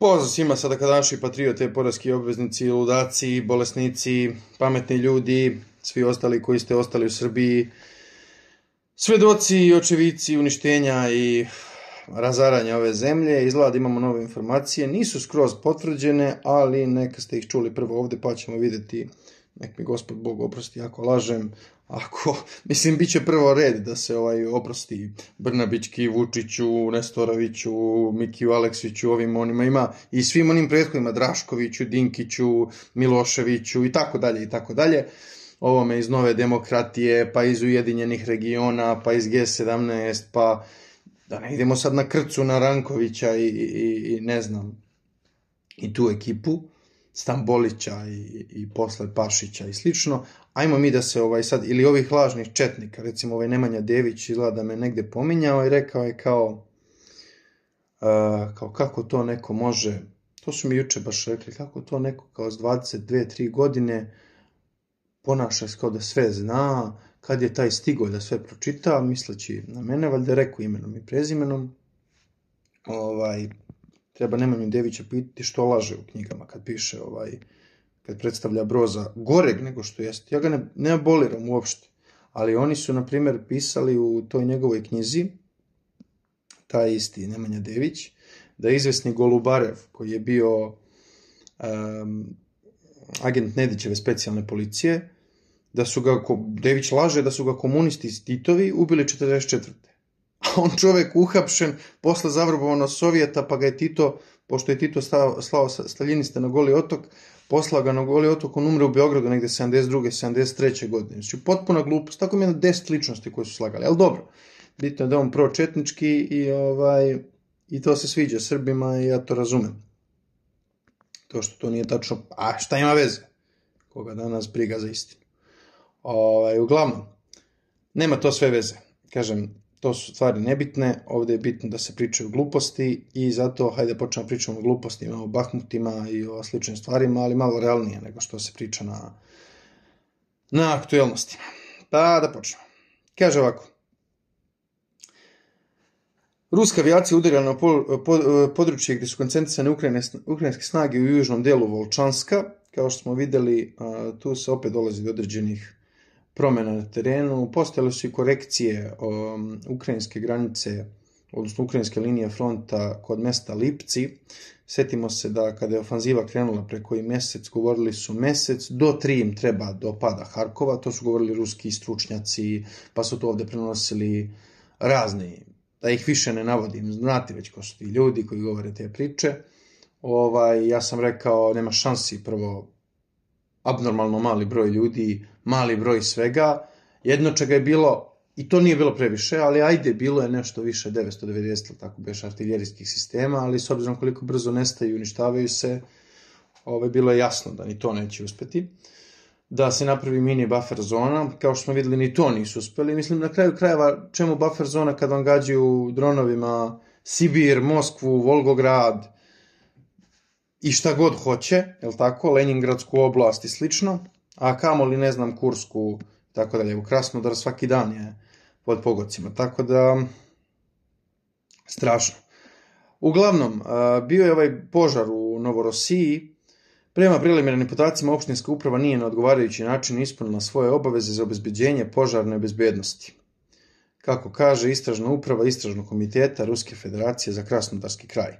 Pozdrav svima sada kada naši patriote, poraski obveznici, ludaci, bolesnici, pametni ljudi, svi ostali koji ste ostali u Srbiji, svedoci i očevici uništenja i razaranja ove zemlje. Izgleda da imamo nove informacije, nisu skroz potvrđene, ali neka ste ih čuli prvo ovdje pa ćemo vidjeti nek mi gospod Bog oprosti ako lažem, ako, mislim, bit će prvo red da se ovaj oprosti Brnabićki, Vučiću, Nestoroviću, Mikiju Aleksiću, ovim onima ima i svim onim prethodima, Draškoviću, Dinkiću, Miloševiću i tako dalje i tako dalje. Ovome iz Nove demokratije, pa iz Ujedinjenih regiona, pa iz G17, pa da ne idemo sad na Krcu, na Rankovića i, i, i ne znam, i tu ekipu. Stambolića i, i posle Pašića i slično, ajmo mi da se ovaj sad, ili ovih lažnih četnika, recimo ovaj Nemanja Dević izgleda da me negde pominjao i rekao je kao, uh, kao kako to neko može, to su mi juče baš rekli, kako to neko kao s 22-3 godine ponaša se kao da sve zna, kad je taj stigo da sve pročita, misleći na mene, valjda reku imenom i prezimenom, ovaj, treba Nemanju Devića pitati što laže u knjigama kad piše ovaj, kad predstavlja Broza goreg nego što jeste. Ja ga ne, ne aboliram uopšte, ali oni su, na primjer, pisali u toj njegovoj knjizi, taj isti Nemanja Dević, da je izvesni Golubarev, koji je bio agent Nedićeve specijalne policije, da su ga, Dević laže da su ga komunisti iz Titovi ubili 44. a on čovjek uhapšen, posle zavrbovano Sovjeta, pa ga je Tito, pošto je Tito slao staljiniste na Goli otok, poslao ga na Goli otok, on umre u Beogradu negde 72. 73. godine. Znači, potpuna glupost. Tako mi je na deset ličnosti koje su slagali. Ali dobro, bitno je da on pročetnički i, ovaj, i to se sviđa Srbima i ja to razumem. To što to nije tačno, a šta ima veze? Koga danas briga za istinu. Ovaj, uglavnom, nema to sve veze. Kažem, to su stvari nebitne, ovdje je bitno da se pričaju gluposti i zato hajde počnemo pričati o glupostima, o bahmutima i o sličnim stvarima, ali malo realnije nego što se priča na, na Pa da počnemo. Kaže ovako. Ruska avijacija udarila na područje gdje su koncentrisane ukrajinske snage u južnom dijelu Volčanska. Kao što smo vidjeli, tu se opet dolazi do određenih promjena na terenu, postojale su i korekcije um, ukrajinske granice, odnosno ukrajinske linije fronta kod mesta Lipci. Sjetimo se da kada je ofanziva krenula preko i mjesec, govorili su mjesec, do tri im treba do pada Harkova, to su govorili ruski stručnjaci, pa su to ovdje prenosili razni, da ih više ne navodim, znate već ko su ti ljudi koji govore te priče. Ovaj, ja sam rekao, nema šansi prvo abnormalno mali broj ljudi mali broj svega. Jedno čega je bilo, i to nije bilo previše, ali ajde, bilo je nešto više, 990 tako beš artiljerijskih sistema, ali s obzirom koliko brzo nestaju i uništavaju se, je ovaj, bilo je jasno da ni to neće uspeti. Da se napravi mini buffer zona, kao što smo vidjeli, ni to nisu uspeli. Mislim, na kraju krajeva, čemu buffer zona kad vam gađaju dronovima Sibir, Moskvu, Volgograd i šta god hoće, jel tako, Leningradsku oblast i slično, a kamoli ne znam Kursku tako dalje, u Krasnodar svaki dan je pod pogodcima. tako da mm, strašno. Uglavnom, e, bio je ovaj požar u Novorosiji, Prema preliminarnim podacima, opštinska uprava nije na odgovarajući način ispunila svoje obaveze za obezbeđenje požarne bezbjednosti. Kako kaže istražna uprava Istražnog komiteta Ruske federacije za Krasnodarski kraj. E,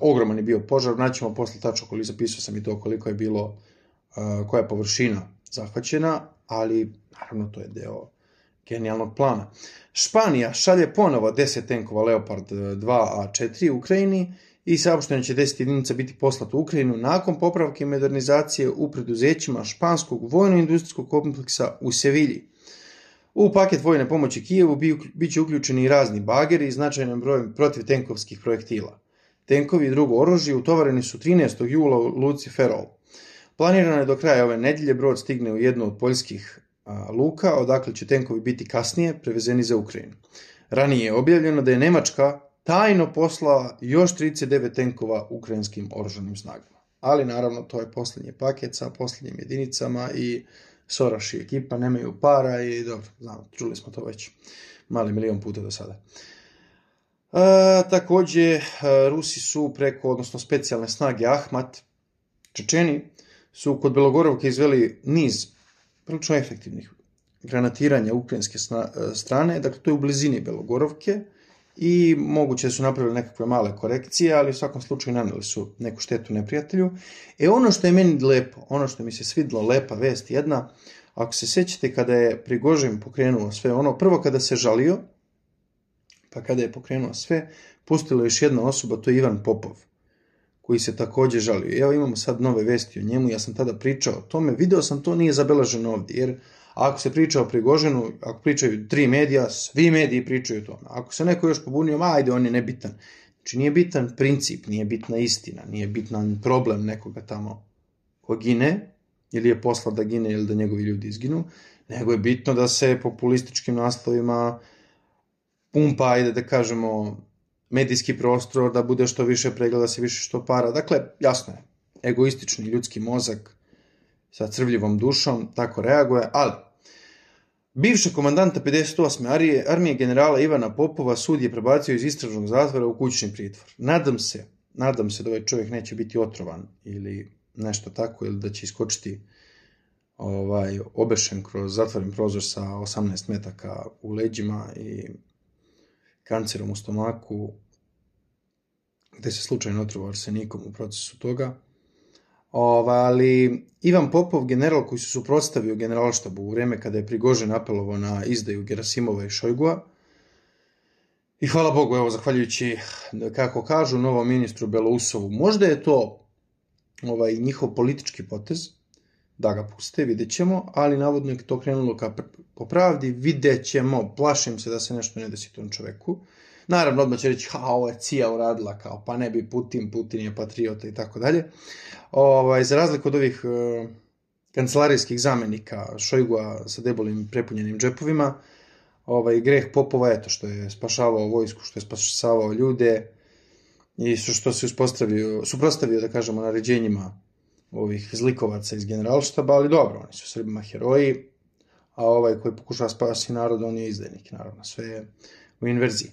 ogroman je bio požar, naćemo posle tačno koliko zapisao sam i to koliko je bilo koja je površina zahvaćena, ali naravno to je deo genijalnog plana. Španija šalje ponovo 10 tenkova Leopard 2A4 Ukrajini i saopšteno će 10 jedinica biti poslata u Ukrajinu nakon popravke i modernizacije u preduzećima španskog vojno-industrijskog kompleksa u Sevilji. U paket vojne pomoći Kijevu bit će uključeni i razni bageri i brojem protiv tenkovskih projektila. Tenkovi i drugo oružje utovareni su 13. jula u Luci Planirano je do kraja ove nedjelje brod stigne u jednu od poljskih luka, odakle će tenkovi biti kasnije prevezeni za Ukrajinu. Ranije je objavljeno da je Njemačka tajno poslala još 39 tenkova ukrajinskim oružanim snagama. Ali naravno to je posljednji paket sa posljednjim jedinicama i Soraš i ekipa nemaju para i dobro, znamo, čuli smo to već mali milion puta do sada. E, također, e, Rusi su preko, odnosno specijalne snage Ahmat, Čečeni, su kod Belogorovke izveli niz prilično efektivnih granatiranja ukrajinske e, strane, dakle to je u blizini Belogorovke i moguće su napravili nekakve male korekcije, ali u svakom slučaju naneli su neku štetu neprijatelju. E ono što je meni lepo, ono što mi se svidlo lepa vest jedna, ako se sjećate kada je Prigožin pokrenuo sve ono, prvo kada se žalio, pa kada je pokrenuo sve, pustilo još jedna osoba, to je Ivan Popov koji se također žalio. Evo imamo sad nove vesti o njemu, ja sam tada pričao o tome, video sam to nije zabeleženo ovdje, jer ako se priča o Prigoženu, ako pričaju tri medija, svi mediji pričaju o tome. Ako se neko još pobunio, ajde, on je nebitan. Znači nije bitan princip, nije bitna istina, nije bitan problem nekoga tamo ko gine, ili je posla da gine ili da njegovi ljudi izginu, nego je bitno da se populističkim naslovima pumpa, ajde da kažemo, medijski prostor, da bude što više pregleda, se više što para. Dakle, jasno je, egoistični ljudski mozak sa crvljivom dušom tako reaguje, ali bivša komandanta 58. armije generala Ivana Popova sud je prebacio iz istražnog zatvora u kućni pritvor. Nadam se, nadam se da ovaj čovjek neće biti otrovan ili nešto tako, ili da će iskočiti ovaj, obešen kroz zatvoren prozor sa 18 metaka u leđima i kancerom u stomaku, gdje se slučajno otrovao arsenikom u procesu toga. Ova, ali Ivan Popov, general koji se suprotstavio generalštabu u vrijeme kada je Prigožen apelovao na izdaju Gerasimova i Šojgua, i hvala Bogu, evo, zahvaljujući, kako kažu, novom ministru Belousovu. Možda je to ovaj, njihov politički potez, da ga puste, vidjet ćemo, ali navodno je to krenulo ka popravdi, pravdi, vidjet ćemo, plašim se da se nešto ne desi tom čoveku. Naravno, odmah će reći, ha, ovo je cija uradila, kao, pa ne bi Putin, Putin je patriota i tako dalje. Ovaj, za razliku od ovih e, kancelarijskih zamenika Šojgua sa debolim prepunjenim džepovima, ovaj, greh Popova, eto, što je spašavao vojsku, što je spašavao ljude i što se uspostavio, suprostavio, da kažemo, naređenjima ovih zlikovaca iz generalštaba, ali dobro, oni su Srbima heroji, a ovaj koji pokušava spasi narod, on je izdajnik, naravno, sve je u inverziji.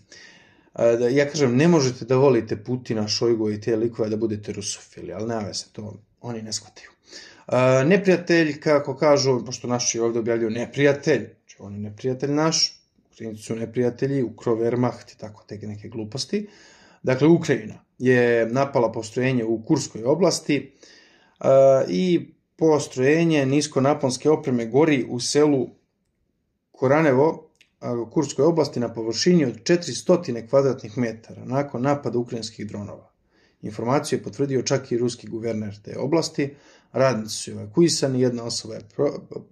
E, ja kažem, ne možete da volite Putina, Šojgu i te likove da budete rusofili, ali nema se to, oni ne shvataju. E, neprijatelj, kako kažu, pošto naši ovdje objavljuju neprijatelj, znači on je neprijatelj naš, Ukrajinci su neprijatelji, Wehrmacht i tako te neke gluposti. Dakle, Ukrajina je napala postrojenje u Kurskoj oblasti, E, i postrojenje niskonaponske opreme gori u selu Koranevo, Kurskoj oblasti na površini od 400 kvadratnih metara nakon napada ukrajinskih dronova. Informaciju je potvrdio čak i ruski guverner te oblasti. Radnici su evakuisani, jedna osoba je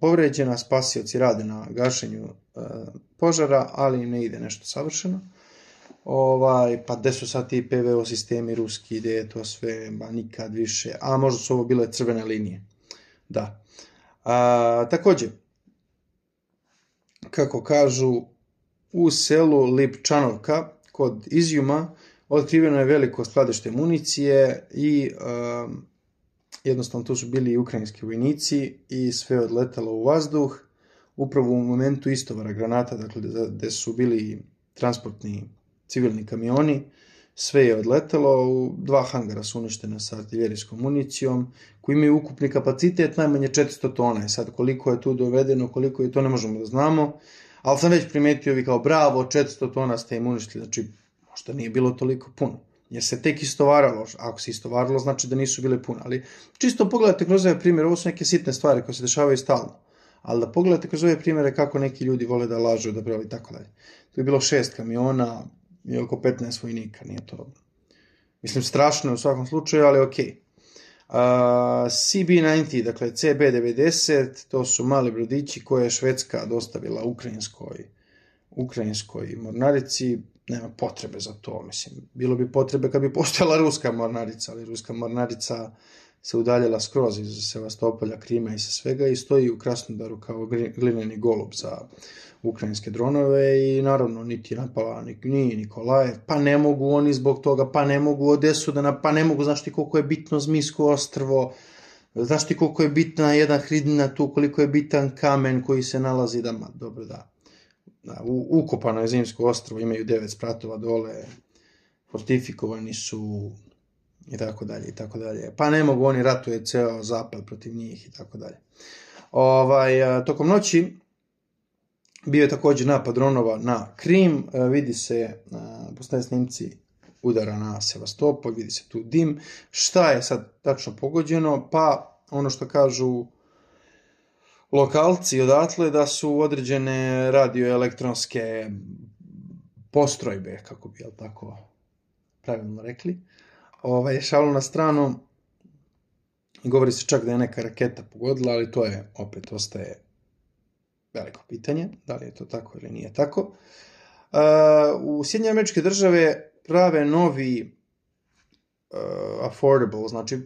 povređena, spasioci rade na gašenju e, požara, ali ne ide nešto savršeno ovaj, pa gde su sad ti PVO sistemi ruski, gde je to sve, ba nikad više, a možda su ovo bile crvene linije, da. A, takođe, kako kažu, u selu Lipčanovka, kod Izjuma, otkriveno je veliko skladište municije i jednostavno tu su bili i ukrajinski vojnici i sve odletalo u vazduh, upravo u momentu istovara granata, dakle gde su bili transportni civilni kamioni, sve je odletelo, u dva hangara su uništena sa artiljerijskom municijom, koji imaju ukupni kapacitet najmanje 400 tona. I e sad koliko je tu dovedeno, koliko je to, ne možemo da znamo. Ali sam već primetio vi kao bravo, 400 tona ste im uništili, znači možda nije bilo toliko puno. Jer se tek istovaralo, ako se istovaralo znači da nisu bile puno. Ali čisto pogledajte kroz ovaj primjer, ovo su neke sitne stvari koje se dešavaju stalno. Ali da pogledate kroz ove primjere kako neki ljudi vole da lažu, da pravi i tako dalje. Tu je bilo šest kamiona, i oko 15 vojnika, nije to... Mislim, strašno je u svakom slučaju, ali ok. Uh, CB-90, dakle CB-90, to su mali brodići koje je Švedska dostavila ukrajinskoj, ukrajinskoj mornarici. Nema potrebe za to, mislim. Bilo bi potrebe kad bi postojala ruska mornarica, ali ruska mornarica se udaljila skroz iz Sevastopolja, Krima i sa svega i stoji u Krasnodaru kao glineni golub za ukrajinske dronove i naravno niti napala ni, pa ne mogu oni zbog toga, pa ne mogu Odesu, da pa ne mogu, znaš ti koliko je bitno Zmijsko ostrvo, znaš ti koliko je bitna jedna hridina tu, koliko je bitan kamen koji se nalazi, da, dobro da, ukopano je Zimsko ostrvo, imaju devet spratova dole, fortifikovani su, i tako dalje, i tako dalje. Pa ne mogu, oni ratuje ceo zapad protiv njih i tako dalje. Ovaj, e, tokom noći bio je također napad dronova na Krim, e, vidi se, e, postoje snimci udara na Sevastopol, vidi se tu dim. Šta je sad tačno pogođeno? Pa ono što kažu lokalci odatle da su određene radioelektronske postrojbe, kako bi jel tako pravilno rekli, ovaj, šalu na stranu, govori se čak da je neka raketa pogodila, ali to je, opet, ostaje veliko pitanje, da li je to tako ili nije tako. E, u Sjedinje američke države prave novi e, affordable, znači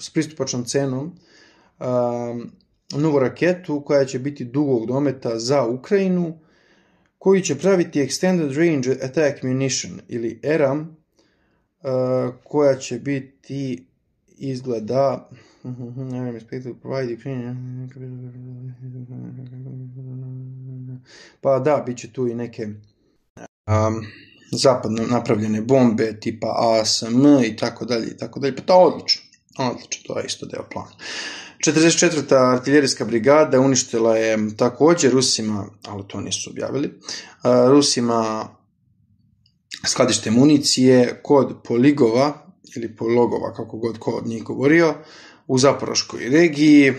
s pristupačnom cenom, e, novu raketu koja će biti dugog dometa za Ukrajinu, koju će praviti Extended Range Attack Munition ili ERAM, Eh, koja će biti izgleda pa da, bit će tu i neke zapadno napravljene bombe tipa ASM i tako dalje i tako dalje, pa to odlično, odlično, to je isto deo plana. 44. artiljerijska brigada uništila je također Rusima, ali to nisu objavili, eh, Rusima skladište municije kod poligova ili pologova, kako god ko od njih govorio, u Zaporoškoj regiji.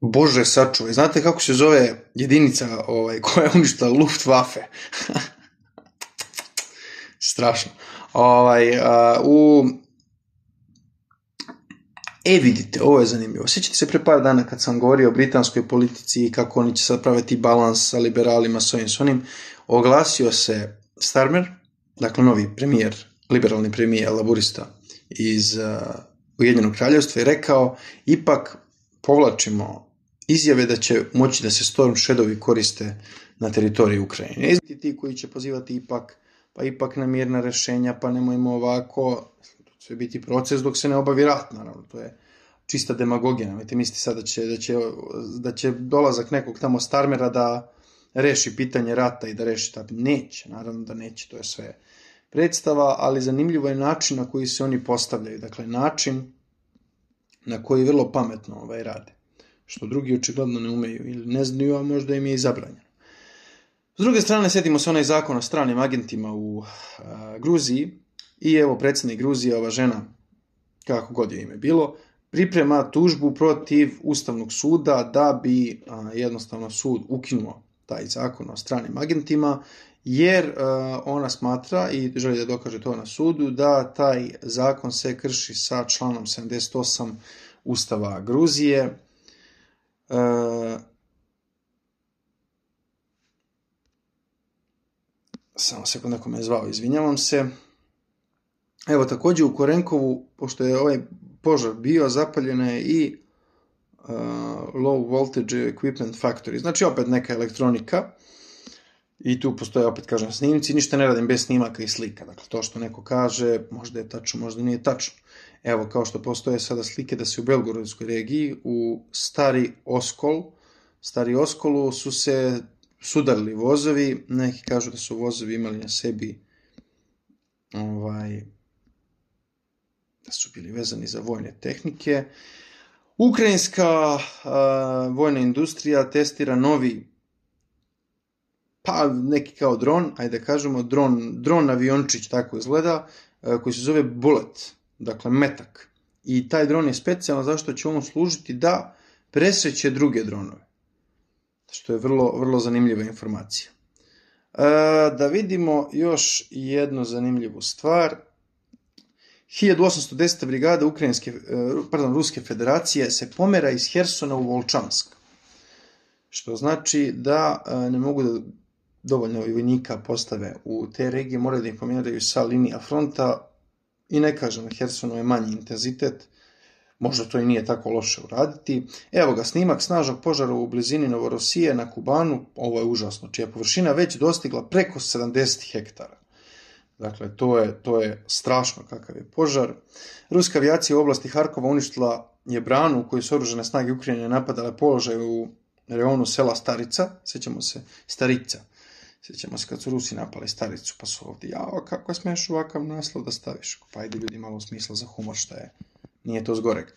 Bože sačuvaj, znate kako se zove jedinica ovaj, koja je luft Luftwaffe? Strašno. Ovaj, u... E vidite, ovo je zanimljivo. Sjećate se pre par dana kad sam govorio o britanskoj politici i kako oni će sad praviti balans sa liberalima s ovim s onim oglasio se Starmer, dakle novi premijer, liberalni premijer, laburista iz uh, Ujedinjenog kraljevstva i rekao ipak povlačimo izjave da će moći da se Storm Shadowi koriste na teritoriji Ukrajine. I ti koji će pozivati ipak, pa ipak na mirna rešenja, pa nemojmo ovako, to će biti proces dok se ne obavi rat, naravno, to je čista demagogija, nemojte misliti sad da će, da će, da će dolazak nekog tamo Starmera da reši pitanje rata i da reši neće, naravno da neće, to je sve predstava, ali zanimljivo je način na koji se oni postavljaju, dakle način na koji vrlo pametno ovaj rade, što drugi očigledno ne umeju ili ne znaju, a možda im je i zabranjeno. S druge strane, sjetimo se onaj zakon o stranim agentima u Gruziji i evo predsjednik Gruzije, ova žena, kako god je ime bilo, priprema tužbu protiv Ustavnog suda da bi jednostavno sud ukinuo taj zakon o stranim agentima jer e, ona smatra i želi da dokaže to na sudu da taj zakon se krši sa članom 78 Ustava Gruzije. E, samo sekund ako me zvao, izvinjavam se. Evo također u Korenkovu, pošto je ovaj požar bio, zapaljena je i Uh, low Voltage Equipment Factory. Znači opet neka elektronika i tu postoje opet kažem snimci, ništa ne radim bez snimaka i slika. Dakle, to što neko kaže možda je tačno, možda nije tačno. Evo, kao što postoje sada slike da se u Belgorodskoj regiji u stari oskol, stari oskolu su se sudarili vozovi, neki kažu da su vozovi imali na sebi ovaj, da su bili vezani za vojne tehnike, Ukrajinska vojna industrija testira novi pa neki kao dron, ajde kažemo dron, dron aviončić tako izgleda, koji se zove bullet, dakle metak. I taj dron je specijalan zašto će on služiti da presreće druge dronove. Što je vrlo, vrlo zanimljiva informacija. da vidimo još jednu zanimljivu stvar. 1810. brigada Ukrajinske, e, pardon, Ruske federacije se pomera iz Hersona u Volčansk. Što znači da e, ne mogu da dovoljno vojnika postave u te regije, moraju da ih pomeraju sa linija fronta i ne kažem na Hersonu je manji intenzitet, možda to i nije tako loše uraditi. Evo ga snimak snažnog požara u blizini Novorosije na Kubanu, ovo je užasno, čija površina već dostigla preko 70 hektara. Dakle, to je, to je strašno kakav je požar. Ruska avijacija u oblasti Harkova uništila je branu u kojoj su oružene snage Ukrajine napadale položaj u reonu sela Starica, sjećamo se Starica, sjećamo se kad su Rusi napali Staricu, pa su ovdje, ja kako smiješ ovakav naslov da staviš? Pa ajde ljudi malo smisla za humor što je, nije to zgoreg. E,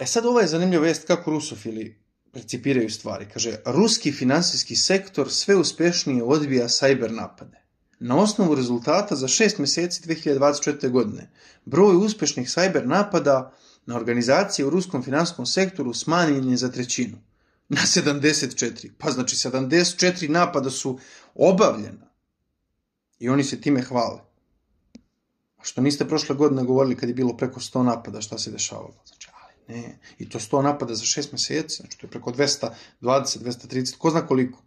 e sad ova je zanimljiva vest kako rusofili precipiraju stvari. Kaže, ruski financijski sektor sve uspješnije odbija sajber napade. Na osnovu rezultata za šest mjeseci 2024. godine broj uspješnih sajber napada na organizacije u ruskom finanskom sektoru smanjen je za trećinu. Na 74. Pa znači 74 napada su obavljena. I oni se time hvale. A što niste prošle godine govorili kad je bilo preko 100 napada šta se dešavalo? Znači, ali ne. I to 100 napada za 6 mjeseci, znači to je preko 220, 230, ko zna koliko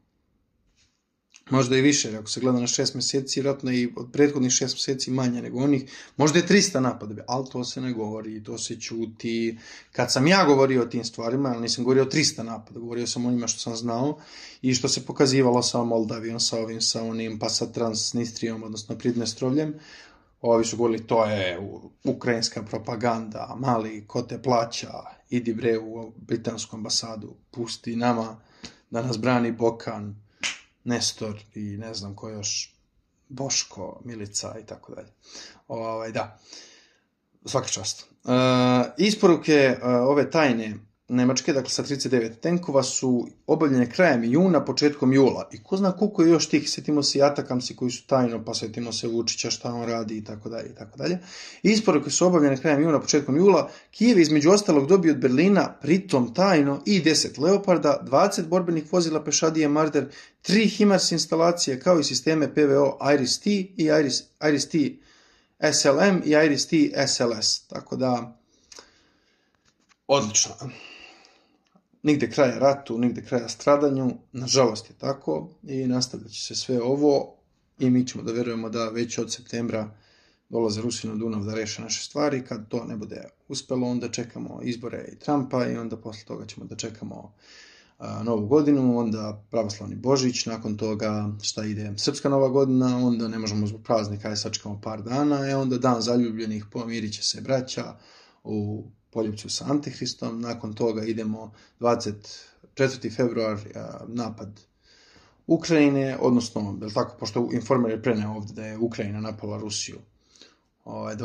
možda i više, ako se gleda na šest mjeseci, vjerojatno i od prethodnih šest mjeseci manje nego onih, možda je 300 napada, ali to se ne govori, to se čuti. Kad sam ja govorio o tim stvarima, ali nisam govorio o 300 napada, govorio sam o onima što sam znao i što se pokazivalo sa Moldavijom, sa ovim, sa onim, pa sa Transnistrijom, odnosno Pridnestrovljem, Ovi su govorili, to je ukrajinska propaganda, mali, ko te plaća, idi bre u britansku ambasadu, pusti nama da nas brani Bokan Nestor i ne znam ko još, Boško, Milica i tako dalje. Ovaj, da, svaka čast. E, isporuke e, ove tajne Nemačke, dakle sa 39 tenkova, su obavljene krajem juna, početkom jula. I ko zna koliko je još tih, sjetimo se i Atakamsi koji su tajno, pa sjetimo se Vučića šta on radi i tako dalje i tako dalje. Isporuke su obavljene krajem juna, početkom jula. Kijev između ostalog dobio od Berlina pritom tajno i 10 Leoparda, 20 borbenih vozila pešadije Marder, 3 HIMARS instalacije kao i sisteme PVO IRIS-T i IRIS, IRIS-T SLM i IRIS-T SLS. Tako da, odlično nigde kraja ratu, nigde kraja stradanju, nažalost je tako i nastavljat će se sve ovo i mi ćemo da verujemo da već od septembra dolaze Rusi na Dunav da reše naše stvari, kad to ne bude uspelo onda čekamo izbore i Trumpa i onda posle toga ćemo da čekamo Novu godinu, onda pravoslavni Božić, nakon toga šta ide Srpska Nova godina, onda ne možemo zbog praznika, aj sačekamo par dana, e onda dan zaljubljenih, pomirit će se braća u poljepću sa Antihristom, nakon toga idemo 24. februar e, napad Ukrajine, odnosno, je tako, pošto informer je ovdje da je Ukrajina napala Rusiju 24. Ovaj,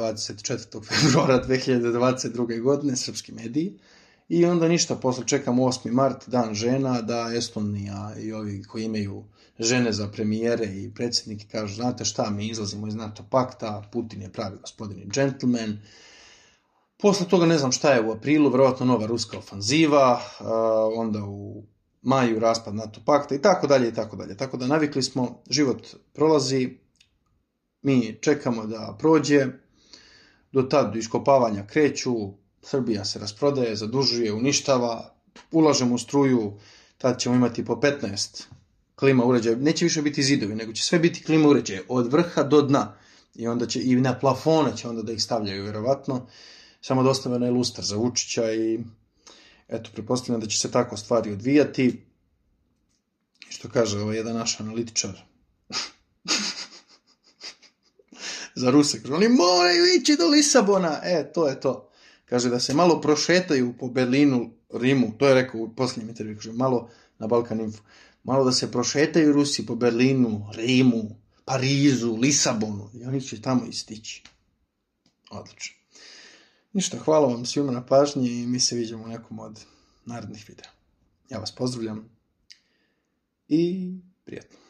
februara 2022. godine, srpski mediji, i onda ništa, posle čekamo 8. mart, dan žena, da Estonija i ovi koji imaju žene za premijere i predsjednike kažu, znate šta, mi izlazimo iz NATO pakta, Putin je pravi gospodin i džentlmen, Posle toga ne znam šta je u aprilu, vjerojatno nova ruska ofanziva, onda u maju raspad NATO pakta i tako dalje i tako dalje. Tako da navikli smo, život prolazi, mi čekamo da prođe, do tad iskopavanja kreću, Srbija se rasprodaje, zadužuje, uništava, ulažemo u struju, tad ćemo imati po 15 klima uređaja, neće više biti zidovi, nego će sve biti klima uređaje od vrha do dna i onda će i na plafone će onda da ih stavljaju vjerovatno samo dostavljena je lustar za Vučića i eto, pretpostavljam da će se tako stvari odvijati. Što kaže ovaj jedan naš analitičar, za Ruse. Oni moraju ići do Lisabona. E, to je to. Kaže da se malo prošetaju po Berlinu, Rimu. To je rekao u posljednjem intervju. Kaže, malo na Balkan Info. Malo da se prošetaju Rusi po Berlinu, Rimu, Parizu, Lisabonu. I oni će tamo istići. Odlično. Ništa, hvala vam svima na pažnji i mi se vidimo u nekom od narednih videa. Ja vas pozdravljam i prijatno.